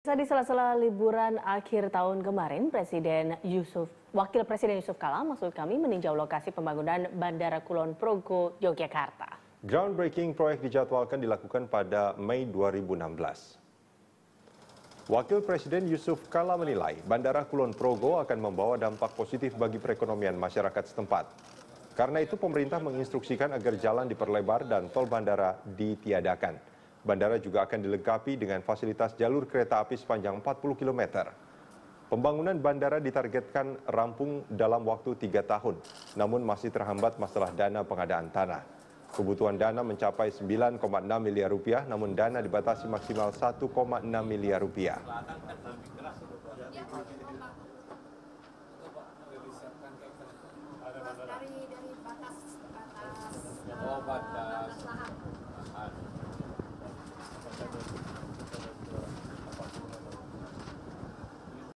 Saat di sela-sela liburan akhir tahun kemarin, Presiden Yusuf, Wakil Presiden Yusuf Kala maksud kami meninjau lokasi pembangunan Bandara Kulon Progo, Yogyakarta. Groundbreaking proyek dijadwalkan dilakukan pada Mei 2016. Wakil Presiden Yusuf Kala menilai Bandara Kulon Progo akan membawa dampak positif bagi perekonomian masyarakat setempat. Karena itu pemerintah menginstruksikan agar jalan diperlebar dan tol bandara ditiadakan. Bandara juga akan dilengkapi dengan fasilitas jalur kereta api sepanjang 40 km. Pembangunan bandara ditargetkan rampung dalam waktu tiga tahun, namun masih terhambat masalah dana pengadaan tanah. Kebutuhan dana mencapai 9,6 miliar rupiah, namun dana dibatasi maksimal 1,6 miliar rupiah.